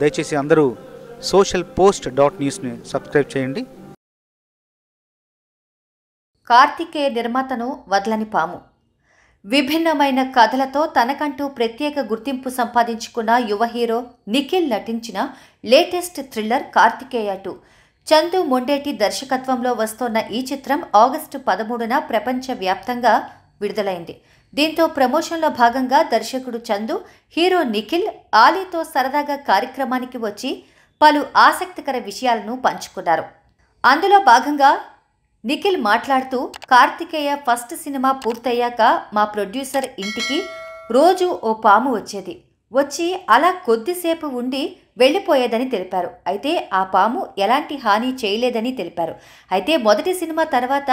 దయచేసి అందరూ social post dot న్యూస్ని సబ్స్క్రైబ్ చేయండి కార్తికేయ నిర్మాతను వదలని పాము విభిన్నమైన కథలతో తనకంటూ ప్రత్యేక గుర్తింపు సంపాదించుకున్న యువ హీరో నిఖిల్ నటించిన latest thriller Karthikeya two Chandu Mondeti దర్శకత్వంలో వస్తోన్న ఈ చిత్రం ఆగస్టు పదమూడున ప్రపంచవ్యాప్తంగా విడుదలైంది దీంతో ప్రమోషన్లో భాగంగా దర్శకుడు చందు హీరో నిఖిల్ ఆలీతో సరదాగా కార్యక్రమానికి వచ్చి పలు ఆసక్తికర విషయాలను పంచుకున్నారు అందులో భాగంగా నిఖిల్ మాట్లాడుతూ కార్తికేయ ఫస్ట్ సినిమా పూర్తయ్యాక మా ప్రొడ్యూసర్ ఇంటికి రోజు ఓ పాము వచ్చేది వచ్చి అలా కొద్దిసేపు ఉండి వెళ్ళిపోయేదని తెలిపారు అయితే ఆ పాము ఎలాంటి హాని చేయలేదని తెలిపారు అయితే మొదటి సినిమా తర్వాత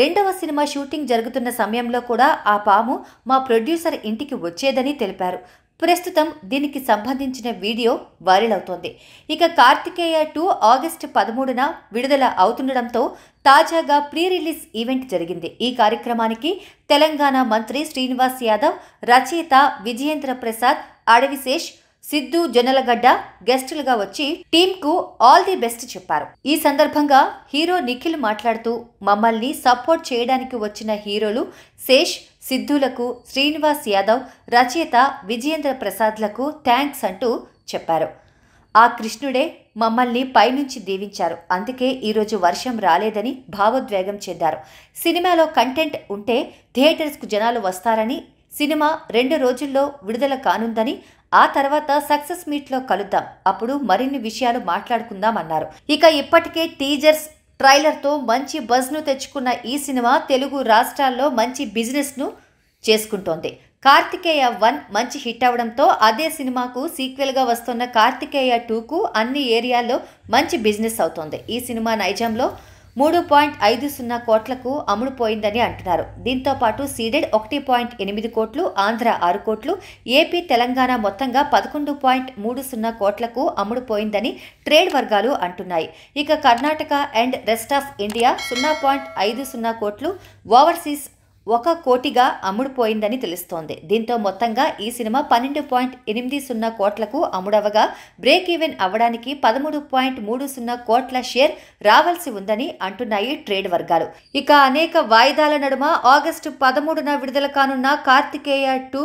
రెండవ సినిమా షూటింగ్ జరుగుతున్న సమయంలో కూడా ఆ పాము మా ప్రొడ్యూసర్ ఇంటికి వచ్చేదని తెలిపారు ప్రస్తుతం దీనికి సంబంధించిన వీడియో వైరల్ అవుతోంది ఇక కార్తికేయ టూ ఆగస్టు పదమూడున విడుదల అవుతుండడంతో తాజాగా ప్రీ రిలీజ్ ఈవెంట్ జరిగింది ఈ కార్యక్రమానికి తెలంగాణ మంత్రి శ్రీనివాస్ యాదవ్ రచయిత విజయేంద్ర ప్రసాద్ అడవిశేష్ సిద్ధు జొన్నలగడ్డ గెస్టులుగా వచ్చి టీంకు ఆల్ ది బెస్ట్ చెప్పారు ఈ సందర్భంగా హీరో నిఖిల్ మాట్లాడుతూ మమ్మల్ని సపోర్ట్ చేయడానికి వచ్చిన హీరోలు శేష్ సిద్ధులకు శ్రీనివాస్ యాదవ్ రచయిత విజయేంద్ర ప్రసాద్లకు థ్యాంక్స్ అంటూ చెప్పారు ఆ కృష్ణుడే మమ్మల్ని పైనుంచి దీవించారు అందుకే ఈరోజు వర్షం రాలేదని భావోద్వేగం చెందారు సినిమాలో కంటెంట్ ఉంటే థియేటర్స్కు జనాలు వస్తారని సినిమా రెండు రోజుల్లో విడుదల కానుందని ఆ తర్వాత సక్సెస్ మీట్లో కలుద్దాం అప్పుడు మరిన్ని విషయాలు మాట్లాడుకుందాం అన్నారు ఇక ఇప్పటికే టీజర్స్ ట్రైలర్తో మంచి బజ్ను తెచ్చుకున్న ఈ సినిమా తెలుగు రాష్ట్రాల్లో మంచి బిజినెస్ను చేసుకుంటోంది కార్తికేయ వన్ మంచి హిట్ అవడంతో అదే సినిమాకు సీక్వెల్గా వస్తున్న కార్తికేయ టూకు అన్ని ఏరియాల్లో మంచి బిజినెస్ అవుతోంది ఈ సినిమా నైజంలో మూడు పాయింట్ ఐదు సున్నా కోట్లకు పోయిందని అంటున్నారు దీంతో పాటు సీడెడ్ ఒకటి పాయింట్ ఎనిమిది కోట్లు ఆంధ్ర ఆరు కోట్లు ఏపీ తెలంగాణ మొత్తంగా పదకొండు పాయింట్ మూడు సున్నా కోట్లకు పోయిందని ట్రేడ్ వర్గాలు అంటున్నాయి ఇక Karnataka and rest of India సున్నా పాయింట్ ఐదు సున్నా కోట్లు ఓవర్సీస్ ఒక కోటిగా అమ్ముడుపోయిందని తెలుస్తోంది దీంతో మొత్తంగా ఈ సినిమా పన్నెండు పాయింట్ ఎనిమిది సున్నా కోట్లకు అమ్ముడవగా బ్రేక్ ఈవెన్ అవ్వడానికి పదమూడు పాయింట్ మూడు సున్నా కోట్ల షేర్ రావాల్సి ఉందని అంటున్నాయి ట్రేడ్ వర్గాలు ఇక అనేక వాయిదాల నడుమ ఆగస్టు పదమూడున విడుదల కానున్న కార్తికేయ టూ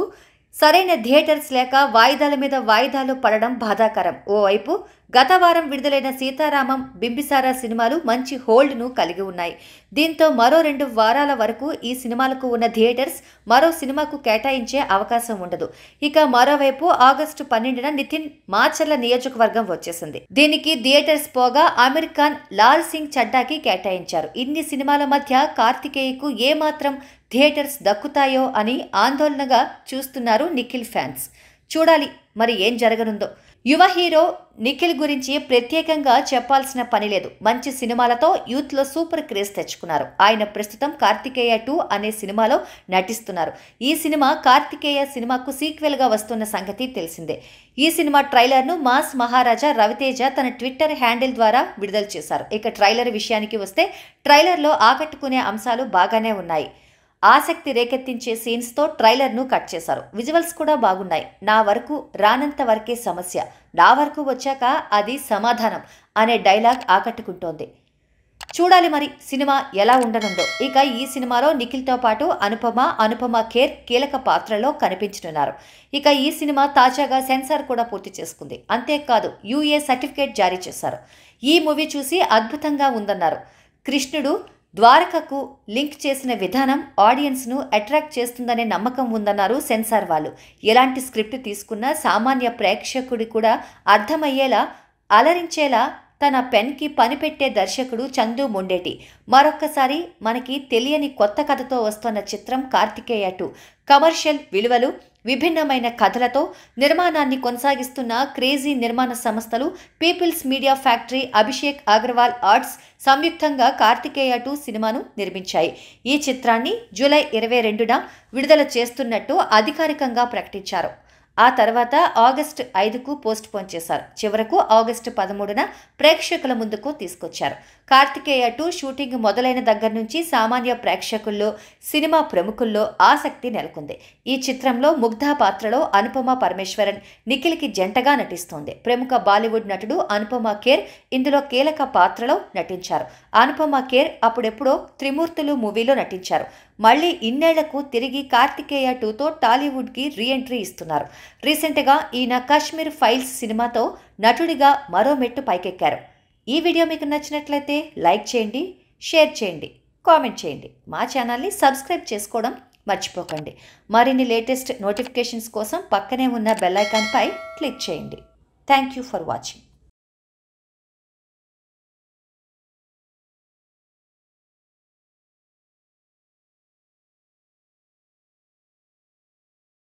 సరైన థియేటర్స్ లేక వాయిదాల మీద వాయిదాలు పడడం బాధాకరం ఓవైపు గత వారం విడుదలైన సీతారామం బింబిసారా సినిమాలు మంచి హోల్డ్ను కలిగి ఉన్నాయి దీంతో మరో రెండు వారాల వరకు ఈ సినిమాలకు ఉన్న థియేటర్స్ మరో సినిమాకు కేటాయించే అవకాశం ఉండదు ఇక మరోవైపు ఆగస్టు పన్నెండున నితిన్ మాచర్ల నియోజకవర్గం వచ్చేసింది దీనికి థియేటర్స్ పోగా అమీర్ ఖాన్ లాల్ సింగ్ చడ్డాకి కేటాయించారు ఇన్ని సినిమాల మధ్య కార్తికేయకు ఏమాత్రం థియేటర్స్ దక్కుతాయో అని ఆందోళనగా చూస్తున్నారు నిఖిల్ ఫ్యాన్స్ చూడాలి మరి ఏం జరగనుందో యువ హీరో నిఖిల్ గురించి ప్రత్యేకంగా చెప్పాల్సిన పని లేదు మంచి సినిమాలతో యూత్లో సూపర్ క్రేజ్ తెచ్చుకున్నారు ఆయన ప్రస్తుతం కార్తికేయ టూ అనే సినిమాలో నటిస్తున్నారు ఈ సినిమా కార్తికేయ సినిమాకు సీక్వెల్గా వస్తున్న సంగతి తెలిసిందే ఈ సినిమా ట్రైలర్ను మాస్ మహారాజా రవితేజ తన ట్విట్టర్ హ్యాండిల్ ద్వారా విడుదల చేశారు ఇక ట్రైలర్ విషయానికి వస్తే ట్రైలర్లో ఆకట్టుకునే అంశాలు బాగానే ఉన్నాయి ఆసక్తి రేకెత్తించే సీన్స్ ట్రైలర్ ట్రైలర్ను కట్ చేశారు విజువల్స్ కూడా బాగున్నాయి నా వరకు రానంత వరకే సమస్య నా వరకు వచ్చాక అది సమాధానం అనే డైలాగ్ ఆకట్టుకుంటోంది చూడాలి మరి సినిమా ఎలా ఉండనుందో ఇక ఈ సినిమాలో నిఖిల్తో పాటు అనుపమ అనుపమ కేర్ కీలక పాత్రలో కనిపించనున్నారు ఇక ఈ సినిమా తాజాగా సెన్సార్ కూడా పూర్తి చేసుకుంది అంతేకాదు యూఏ సర్టిఫికేట్ జారీ చేశారు ఈ మూవీ చూసి అద్భుతంగా ఉందన్నారు కృష్ణుడు ద్వారకకు లింక్ చేసిన విధానం ఆడియన్స్ను అట్రాక్ట్ చేస్తుందనే నమ్మకం ఉందన్నారు సెన్సార్ వాళ్ళు ఎలాంటి స్క్రిప్ట్ తీసుకున్నా సామాన్య ప్రేక్షకుడి కూడా అర్థమయ్యేలా అలరించేలా తన పెన్కి పనిపెట్టే దర్శకుడు చందు ముండేటి మరొక్కసారి మనకి తెలియని కొత్త కథతో వస్తున్న చిత్రం కార్తికేయ టూ కమర్షియల్ విలువలు విభిన్నమైన కథలతో నిర్మాణాన్ని కొనసాగిస్తున్న క్రేజీ నిర్మాణ సంస్థలు people's media factory Abhishek Agarwal arts సంయుక్తంగా కార్తికేయ టూ సినిమాను నిర్మించాయి ఈ చిత్రాన్ని జూలై ఇరవై రెండున విడుదల చేస్తున్నట్టు అధికారికంగా ప్రకటించారు ఆ తర్వాత ఆగస్టు ఐదుకు పోస్ట్ పోన్ చేశారు చివరకు ఆగస్టు పదమూడున ప్రేక్షకుల ముందుకు తీసుకొచ్చారు కార్తికేయ టూ షూటింగ్ మొదలైన దగ్గర నుంచి సామాన్య ప్రేక్షకుల్లో సినిమా ప్రముఖుల్లో ఆసక్తి నెలకొంది ఈ చిత్రంలో ముగ్ధ పాత్రలో అనుపమ పరమేశ్వరన్ నిఖిల్కి జంటగా నటిస్తోంది ప్రముఖ బాలీవుడ్ నటుడు అనుపమ కేర్ ఇందులో కీలక పాత్రలో నటించారు అనుపమ కేర్ అప్పుడెప్పుడో త్రిమూర్తులు మూవీలో నటించారు మళ్ళీ ఇన్నేళ్లకు తిరిగి కార్తికేయ టూతో టాలీవుడ్కి రీఎంట్రీ ఇస్తున్నారు రీసెంట్గా ఈయన కాశ్మీర్ ఫైల్స్ సినిమాతో నటుడిగా మరో మెట్టు పైకెక్కారు ఈ వీడియో మీకు నచ్చినట్లయితే లైక్ చేయండి షేర్ చేయండి కామెంట్ చేయండి మా ఛానల్ని సబ్స్క్రైబ్ చేసుకోవడం మర్చిపోకండి మరిన్ని లేటెస్ట్ నోటిఫికేషన్స్ కోసం పక్కనే ఉన్న బెల్ ఐకాన్పై క్లిక్ చేయండి థ్యాంక్ యూ ఫర్ వాచింగ్